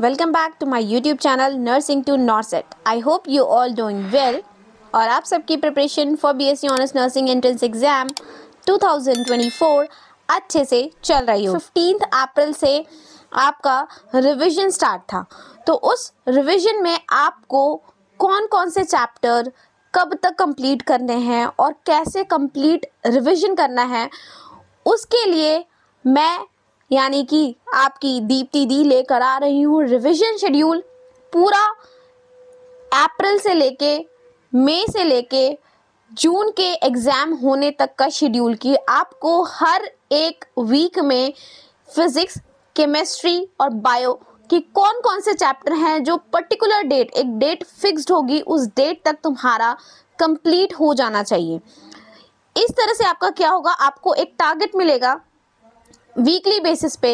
welcome back to my YouTube channel nursing to NORCET I hope you all doing well और आप सबकी preparation for B S C honours nursing entrance exam 2024 अच्छे से चल रही हो फिफ्टीन अप्रैल से आपका रिविजन स्टार्ट था तो उस रिविजन में आपको कौन कौन से चैप्टर कब तक कंप्लीट करने हैं और कैसे कंप्लीट रिविज़न करना है उसके लिए मैं यानी कि आपकी दीप्ति दी लेकर आ रही हूँ रिविजन शेड्यूल पूरा अप्रैल से लेके मई से लेके जून के एग्ज़ाम होने तक का शेड्यूल की आपको हर एक वीक में फिज़िक्स केमिस्ट्री और बायो कि कौन कौन से चैप्टर हैं जो पर्टिकुलर डेट एक डेट फिक्स्ड होगी उस डेट तक तुम्हारा कंप्लीट हो जाना चाहिए इस तरह से आपका क्या होगा आपको एक टारगेट मिलेगा वीकली बेसिस पे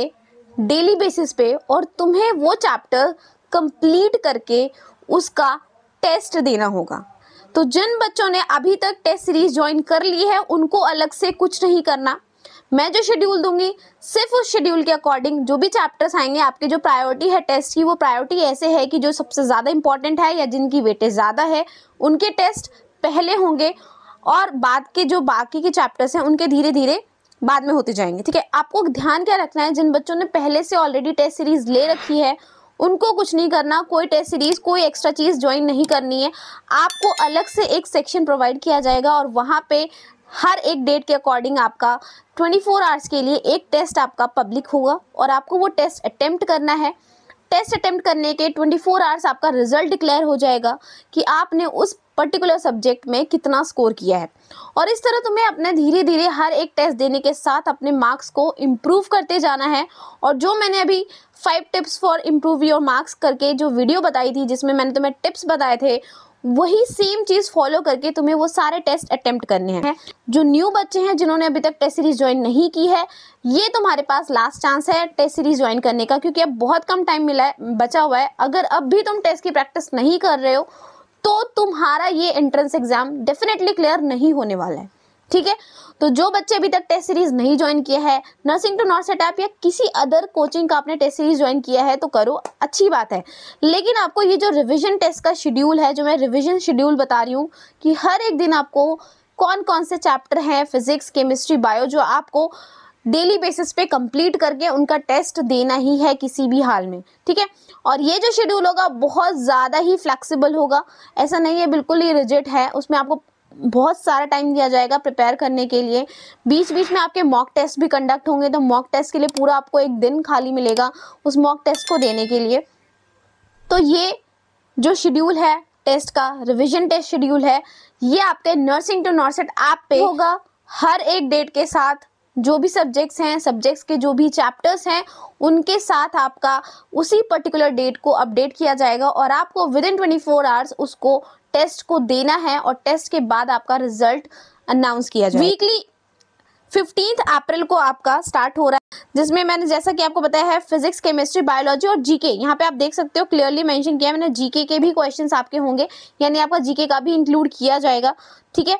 डेली बेसिस पे और तुम्हें वो चैप्टर कंप्लीट करके उसका टेस्ट देना होगा तो जिन बच्चों ने अभी तक टेस्ट सीरीज ज्वाइन कर ली है उनको अलग से कुछ नहीं करना मैं जो शेड्यूल दूंगी सिर्फ उस शेड्यूल के अकॉर्डिंग जो भी चैप्टर्स आएंगे आपके जो प्रायोरिटी है टेस्ट की वो प्रायोरिटी ऐसे है कि जो सबसे ज़्यादा इंपॉर्टेंट है या जिनकी वेटेज ज़्यादा है उनके टेस्ट पहले होंगे और बाद के जो बाकी के चैप्टर्स हैं उनके धीरे धीरे बाद में होते जाएंगे ठीक है आपको ध्यान क्या रखना है जिन बच्चों ने पहले से ऑलरेडी टेस्ट सीरीज ले रखी है उनको कुछ नहीं करना कोई टेस्ट सीरीज कोई एक्स्ट्रा चीज़ ज्वाइन नहीं करनी है आपको अलग से एक सेक्शन प्रोवाइड किया जाएगा और वहाँ पे हर एक डेट के अकॉर्डिंग आपका 24 फोर आवर्स के लिए एक टेस्ट आपका पब्लिक होगा और आपको वो टेस्ट अटेम्प्ट करना है टेस्ट अटेम्प्ट करने के 24 फोर आवर्स आपका रिजल्ट डिक्लेयर हो जाएगा कि आपने उस पर्टिकुलर सब्जेक्ट में कितना स्कोर किया है और इस तरह तुम्हें अपने धीरे धीरे हर एक टेस्ट देने के साथ अपने मार्क्स को इम्प्रूव करते जाना है और जो मैंने अभी five tips for improve your marks करके जो वीडियो बताई थी जिसमें मैंने तुम्हें टिप्स बताए थे वही सेम चीज़ फॉलो करके तुम्हें वो सारे टेस्ट अटेम्प्ट करने हैं जो न्यू बच्चे हैं जिन्होंने अभी तक टेस्ट सीरीज ज्वाइन नहीं की है ये तुम्हारे पास लास्ट चांस है टेस्ट सीरीज ज्वाइन करने का क्योंकि अब बहुत कम टाइम मिला है बचा हुआ है अगर अब भी तुम टेस्ट की प्रैक्टिस नहीं कर रहे हो तो तुम्हारा ये एंट्रेंस एग्ज़ाम डेफिनेटली क्लियर नहीं होने वाला है ठीक है तो जो बच्चे अभी तक टेस्ट सीरीज नहीं ज्वाइन किया है नर्सिंग टू नॉट सेटअप या किसी अदर कोचिंग का आपने टेस्ट सीरीज ज्वाइन किया है तो करो अच्छी बात है लेकिन आपको ये जो रिविजन टेस्ट का शेड्यूल है जो मैं रिविजन शेड्यूल बता रही हूँ कि हर एक दिन आपको कौन कौन से चैप्टर हैं फिजिक्स केमिस्ट्री बायो जो आपको डेली बेसिस पे कंप्लीट करके उनका टेस्ट देना ही है किसी भी हाल में ठीक है और ये जो शेड्यूल होगा बहुत ज़्यादा ही फ्लेक्सिबल होगा ऐसा नहीं है बिल्कुल ही रिजिट है उसमें आपको बहुत सारा टाइम दिया जाएगा प्रिपेयर करने के लिए बीच बीच में आपके मॉक टेस्ट भी कंडक्ट होंगे तो मॉक टेस्ट के लिए पूरा आपको एक दिन खाली मिलेगा उस मॉक टेस्ट को देने के लिए तो ये जो शेड्यूल है टेस्ट का रिविजन टेस्ट शेड्यूल है ये आपके नर्सिंग टू नर्सेट ऐप पे होगा हर एक डेट के साथ जो भी सब्जेक्ट्स हैं सब्जेक्ट्स के जो भी चैप्टर्स हैं उनके साथ आपका उसी पर्टिकुलर डेट को अपडेट किया जाएगा और आपको within twenty four hours उसको टेस्ट को देना है और टेस्ट के बाद आपका रिजल्ट अनाउंस किया जाएगा वीकली फिफ्टींथ अप्रैल को आपका स्टार्ट हो रहा है जिसमें मैंने जैसा कि आपको बताया है फिजिक्स केमिस्ट्री बायोलॉजी और जीके यहाँ पे आप देख सकते हो क्लियरली मेंशन किया मैंने जीके के भी क्वेश्चंस आपके होंगे यानी आपका जीके का भी इंक्लूड किया जाएगा ठीक है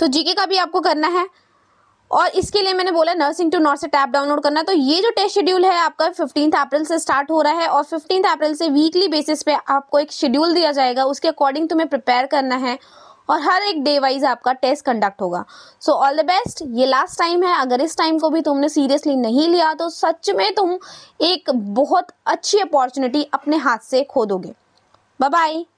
तो जीके का भी आपको करना है और इसके लिए मैंने बोला नर्सिंग टू नॉर्थ से टैप डाउनलोड करना तो ये जो टेस्ट शेड्यूल है आपका फिफ्टींथ अप्रैल से स्टार्ट हो रहा है और फिफ्टीन अप्रैल से वीकली बेसिस पे आपको एक शेड्यूल दिया जाएगा उसके अकॉर्डिंग तुम्हें प्रिपेयर करना है और हर एक डे वाइज आपका टेस्ट कंडक्ट होगा सो ऑल द बेस्ट ये लास्ट टाइम है अगर इस टाइम को भी तुमने सीरियसली नहीं लिया तो सच में तुम एक बहुत अच्छी अपॉर्चुनिटी अपने हाथ से खोदोगे बाय बाय